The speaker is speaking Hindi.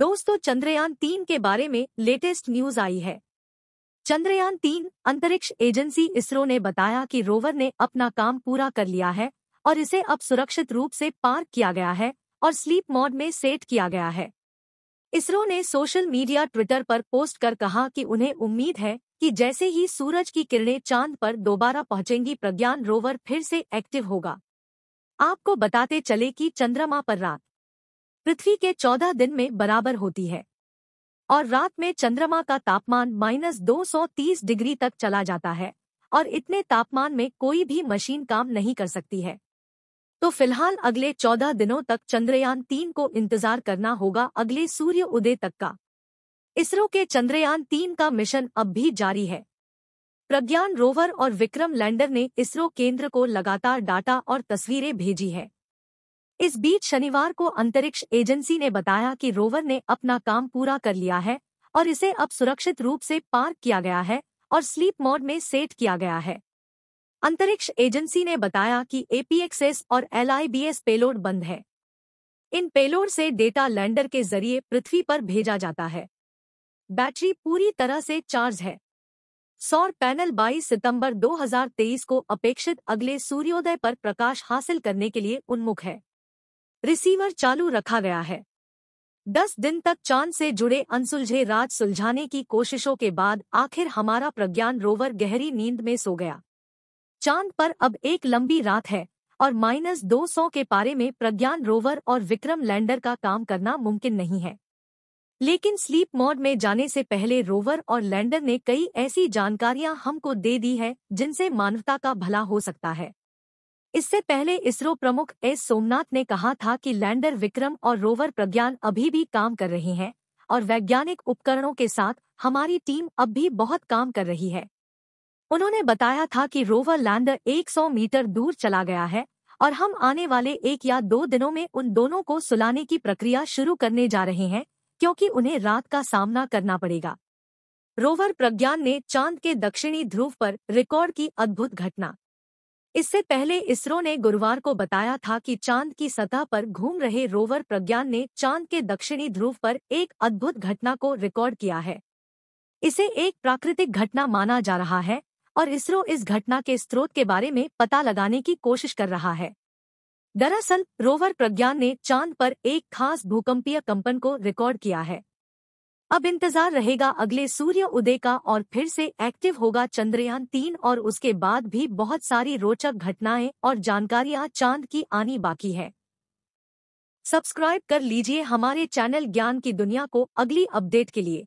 दोस्तों चंद्रयान तीन के बारे में लेटेस्ट न्यूज आई है चंद्रयान तीन अंतरिक्ष एजेंसी इसरो ने बताया कि रोवर ने अपना काम पूरा कर लिया है और इसे अब सुरक्षित रूप से पार्क किया गया है और स्लीप मोड में सेट किया गया है इसरो ने सोशल मीडिया ट्विटर पर पोस्ट कर कहा कि उन्हें उम्मीद है कि जैसे ही सूरज की किरणें चांद पर दोबारा पहुंचेंगी प्रज्ञान रोवर फिर से एक्टिव होगा आपको बताते चले कि चंद्रमा पर रात पृथ्वी के चौदह दिन में बराबर होती है और रात में चंद्रमा का तापमान माइनस तीस डिग्री तक चला जाता है और इतने तापमान में कोई भी मशीन काम नहीं कर सकती है तो फिलहाल अगले चौदह दिनों तक चंद्रयान तीन को इंतजार करना होगा अगले सूर्य उदय तक का इसरो के चंद्रयान तीन का मिशन अब भी जारी है प्रज्ञान रोवर और विक्रम लैंडर ने इसरो केंद्र को लगातार डाटा और तस्वीरें भेजी है इस बीच शनिवार को अंतरिक्ष एजेंसी ने बताया कि रोवर ने अपना काम पूरा कर लिया है और इसे अब सुरक्षित रूप से पार्क किया गया है और स्लीप मोड में सेट किया गया है अंतरिक्ष एजेंसी ने बताया कि एपीएक्सएस और एलआईबीएस पेलोड बंद है इन पेलोड से डेटा लैंडर के जरिए पृथ्वी पर भेजा जाता है बैटरी पूरी तरह से चार्ज है सौर पैनल 22 सितंबर 2023 को अपेक्षित अगले सूर्योदय पर प्रकाश हासिल करने के लिए उन्मुख है रिसीवर चालू रखा गया है दस दिन तक चांद से जुड़े अनसुलझे राज सुलझाने की कोशिशों के बाद आखिर हमारा प्रज्ञान रोवर गहरी नींद में सो गया चांद पर अब एक लंबी रात है और माइनस दो सौ के पारे में प्रज्ञान रोवर और विक्रम लैंडर का काम करना मुमकिन नहीं है लेकिन स्लीप मोड में जाने से पहले रोवर और लैंडर ने कई ऐसी जानकारियां हमको दे दी है जिनसे मानवता का भला हो सकता है इससे पहले इसरो प्रमुख एस सोमनाथ ने कहा था कि लैंडर विक्रम और रोवर प्रज्ञान अभी भी काम कर रहे हैं और वैज्ञानिक उपकरणों के साथ हमारी टीम अब भी बहुत काम कर रही है उन्होंने बताया था कि रोवर लैंडर 100 मीटर दूर चला गया है और हम आने वाले एक या दो दिनों में उन दोनों को सुलाने की प्रक्रिया शुरू करने जा रहे हैं क्योंकि उन्हें रात का सामना करना पड़ेगा रोवर प्रज्ञान ने चांद के दक्षिणी ध्रुव पर रिकॉर्ड की अद्भुत घटना इससे पहले इसरो ने गुरुवार को बताया था कि चांद की सतह पर घूम रहे रोवर प्रज्ञान ने चांद के दक्षिणी ध्रुव पर एक अद्भुत घटना को रिकॉर्ड किया है इसे एक प्राकृतिक घटना माना जा रहा है और इसरो इस घटना के स्रोत के बारे में पता लगाने की कोशिश कर रहा है दरअसल रोवर प्रज्ञान ने चांद पर एक खास भूकंपीय कंपन को रिकॉर्ड किया है अब इंतजार रहेगा अगले सूर्य उदय का और फिर से एक्टिव होगा चंद्रयान तीन और उसके बाद भी बहुत सारी रोचक घटनाएं और जानकारियां चांद की आनी बाकी है सब्सक्राइब कर लीजिए हमारे चैनल ज्ञान की दुनिया को अगली अपडेट के लिए